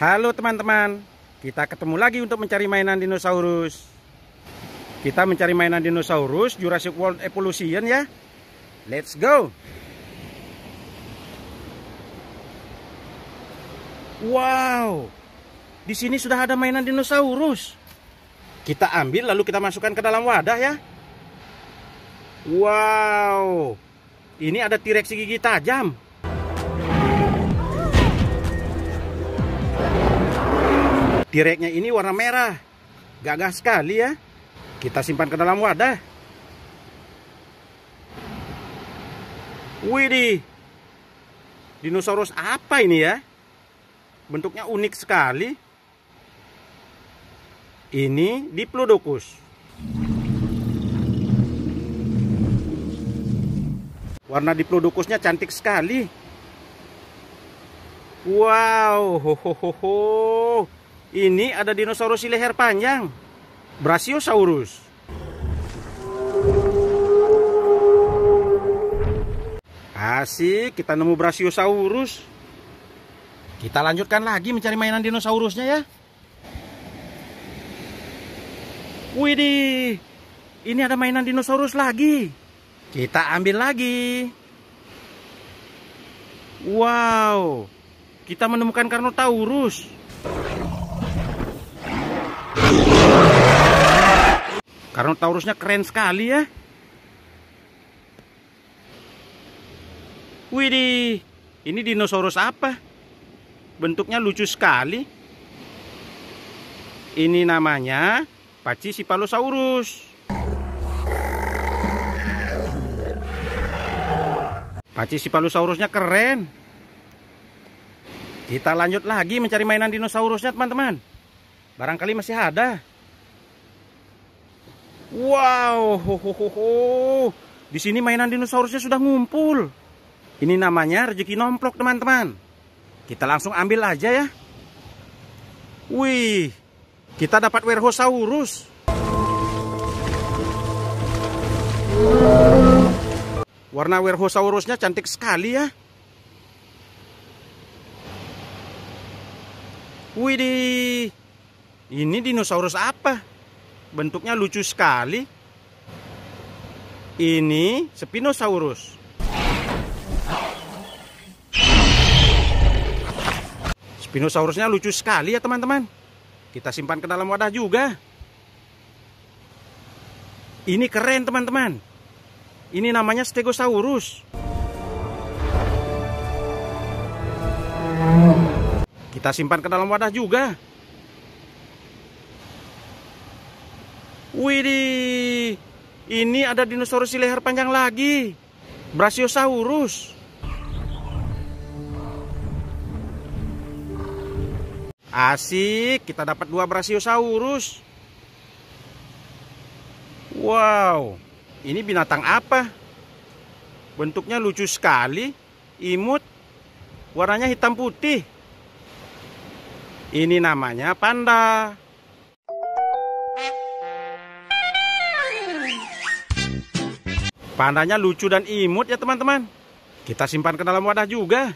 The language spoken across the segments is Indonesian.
Halo teman-teman, kita ketemu lagi untuk mencari mainan dinosaurus. Kita mencari mainan dinosaurus Jurassic World Evolution ya. Let's go. Wow. Di sini sudah ada mainan dinosaurus. Kita ambil lalu kita masukkan ke dalam wadah ya. Wow. Ini ada T-Rex gigi tajam. Direknya ini warna merah. Gagah sekali ya. Kita simpan ke dalam wadah. Widih. Dinosaurus apa ini ya? Bentuknya unik sekali. Ini Diplodocus. Warna Diplodocusnya cantik sekali. Wow, ho ho ho ho ini ada dinosaurus leher panjang, Brachiosaurus. Asik, kita nemu Brachiosaurus. Kita lanjutkan lagi mencari mainan dinosaurusnya ya. Widih, ini ada mainan dinosaurus lagi. Kita ambil lagi. Wow, kita menemukan Carnotaurus. Karena Taurusnya keren sekali ya. Widih, ini dinosaurus apa? Bentuknya lucu sekali. Ini namanya Pachycephalosaurus. Pachycephalosaurusnya keren. Kita lanjut lagi mencari mainan dinosaurusnya teman-teman. Barangkali masih ada. Wow, ho, di sini mainan dinosaurusnya sudah ngumpul. Ini namanya rezeki nomplok teman-teman. Kita langsung ambil aja ya. Wih, kita dapat Werhosaurus. Warna Werhosaurusnya cantik sekali ya. Wih, ini dinosaurus apa? bentuknya lucu sekali. Ini Spinosaurus. Spinosaurusnya lucu sekali ya teman-teman. Kita simpan ke dalam wadah juga. Ini keren teman-teman. Ini namanya Stegosaurus. Kita simpan ke dalam wadah juga. Widih, ini ada dinosaurus leher panjang lagi. Brachiosaurus. Asik, kita dapat dua Brachiosaurus. Wow, ini binatang apa? Bentuknya lucu sekali, imut, warnanya hitam putih. Ini namanya panda. Pandanya lucu dan imut ya teman-teman. Kita simpan ke dalam wadah juga.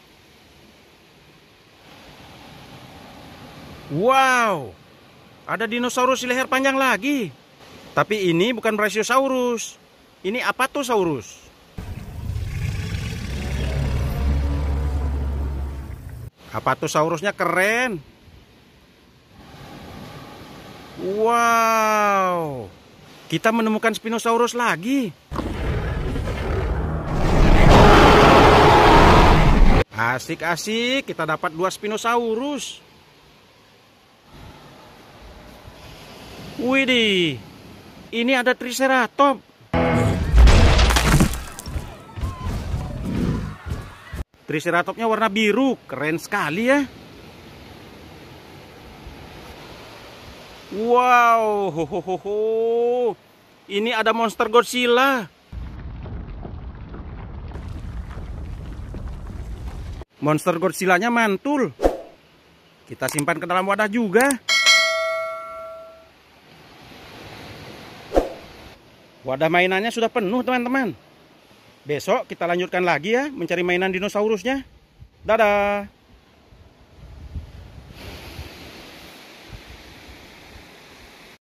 Wow, ada dinosaurus di leher panjang lagi. Tapi ini bukan Brachiosaurus. Ini Apatosaurus. Apatosaurusnya keren. Wow, kita menemukan Spinosaurus lagi. Asik-asik, kita dapat dua Spinosaurus. Widih, ini ada Triceratops. Triceratopsnya warna biru, keren sekali ya. Wow, ho, ho, ho, ho. ini ada monster Godzilla. Monster Godzilla-nya mantul. Kita simpan ke dalam wadah juga. Wadah mainannya sudah penuh teman-teman. Besok kita lanjutkan lagi ya mencari mainan dinosaurusnya. Dadah.